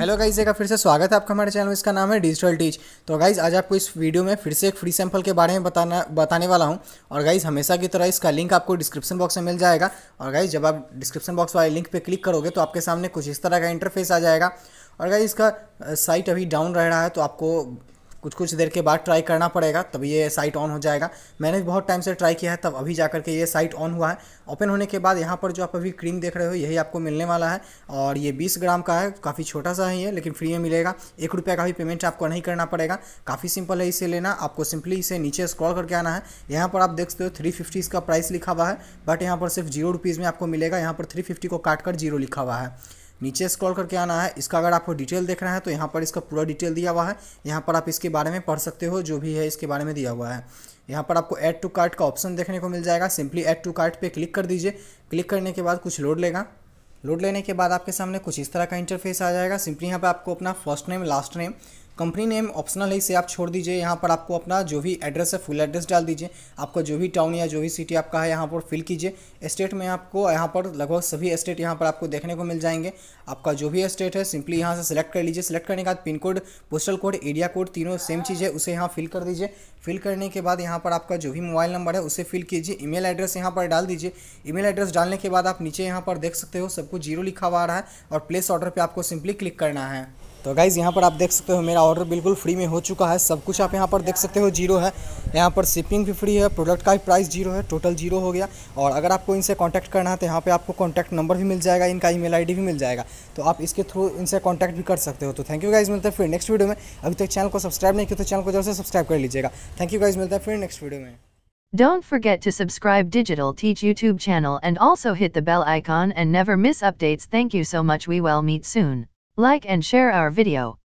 Hello guys एक फिर से स्वागत है आपका हमारे चैनल में इसका नाम है डिजिटल टीच तो गाइज आज आपको इस वीडियो में फिर से एक फ्री सैंपल के बारे में बताना बताने वाला हूँ और गाइज हमेशा की तरह इसका लिंक आपको डिस्क्रिप्शन बॉक्स में मिल जाएगा और गाइज जब आप डिस्क्रिप्शन बॉक्स वाले लिंक पर क्लिक करोगे तो आपके सामने कुछ इस तरह का इंटरफेस आ जाएगा और गाइज इसका साइट अभी डाउन रह रहा है तो आपको कुछ कुछ देर के बाद ट्राई करना पड़ेगा तब ये साइट ऑन हो जाएगा मैंने बहुत टाइम से ट्राई किया है तब अभी जा करके ये साइट ऑन हुआ है ओपन होने के बाद यहाँ पर जो आप अभी क्रीम देख रहे हो यही आपको मिलने वाला है और ये बीस ग्राम का है काफ़ी छोटा सा है ये लेकिन फ्री में मिलेगा एक रुपये का भी पेमेंट आपको नहीं करना पड़ेगा काफ़ी सिंपल है इसे लेना आपको सिंपली इसे नीचे स्क्रॉल करके आना है यहाँ पर आप देख सकते हो थ्री फिफ्टी इसका प्राइस लिखा हुआ है बट यहाँ पर सिर्फ जीरो रुपीज़ में आपको मिलेगा यहाँ पर थ्री फिफ्टी को काट कर जीरो लिखा हुआ है नीचे स्क्रॉल करके आना है इसका अगर आपको डिटेल देखना है तो यहाँ पर इसका पूरा डिटेल दिया हुआ है यहाँ पर आप इसके बारे में पढ़ सकते हो जो भी है इसके बारे में दिया हुआ है यहाँ पर आपको ऐड टू कार्ट का ऑप्शन देखने को मिल जाएगा सिंपली ऐड टू कार्ट पे क्लिक कर दीजिए क्लिक करने के बाद कुछ लोड लेगा लोड लेने के बाद आपके सामने कुछ इस तरह का इंटरफेस आ जाएगा सिंपली यहाँ पर आपको अपना first name last name company name optional है इसे आप छोड़ दीजिए यहाँ पर आपको अपना जो भी एड्रेस है फुल एड्रेस डाल दीजिए आपका जो भी टाउन या जो भी सिटी आपका है यहाँ पर फिल कीजिए स्टेट में आपको यहाँ पर लगभग सभी स्टेट यहाँ पर आपको देखने को मिल जाएंगे आपका जो भी स्टेट है सिंपली यहाँ से सिलेक्ट कर लीजिए सिलेक्ट करने के बाद pin code postal code area code तीनों सेम चीज़ है उसे यहाँ फिल कर दीजिए फिल करने के बाद यहाँ पर आपका जो भी मोबाइल नंबर है उसे फिल कीजिए ईमेल एड्रेस यहाँ पर डाल दीजिए ईमेल एड्रेस डालने के बाद आप नीचे यहाँ पर देख सकते हो सब कुछ जीरो लिखा हुआ आ रहा है और प्लेस ऑर्डर पर आपको सिंपली क्लिक करना है तो गाइज़ यहाँ पर आप देख सकते हो मेरा ऑर्डर बिल्कुल फ्री में हो चुका है सब कुछ आप यहाँ पर देख सकते हो जीरो है यहाँ पर शिपिंग भी फ्री है प्रोडक्ट का भी प्राइस जीरो है टोटल जीरो हो गया और अगर आपको इनसे कांटेक्ट करना है तो यहाँ पे आपको कांटेक्ट नंबर भी मिल जाएगा इनका ईमेल आईडी भी मिल जाएगा तो आप इसके थ्रू इनसे कॉन्टैक्ट भी कर सकते हो तो थैंक यू गाइज़ मिलते हैं फिर नेक्स्ट वीडियो में अभी तक चैनल को सब्सक्राइब नहीं किया तो चैनल को जरूर से सब्सक्राइब कर लीजिएगा थैंक यू गाइज़ मिलते हैं फिर नेक्स्ट वीडियो में don't forget to subscribe digital teach YouTube channel and also hit the bell icon and never miss updates thank you so much we will meet soon Like and share our video.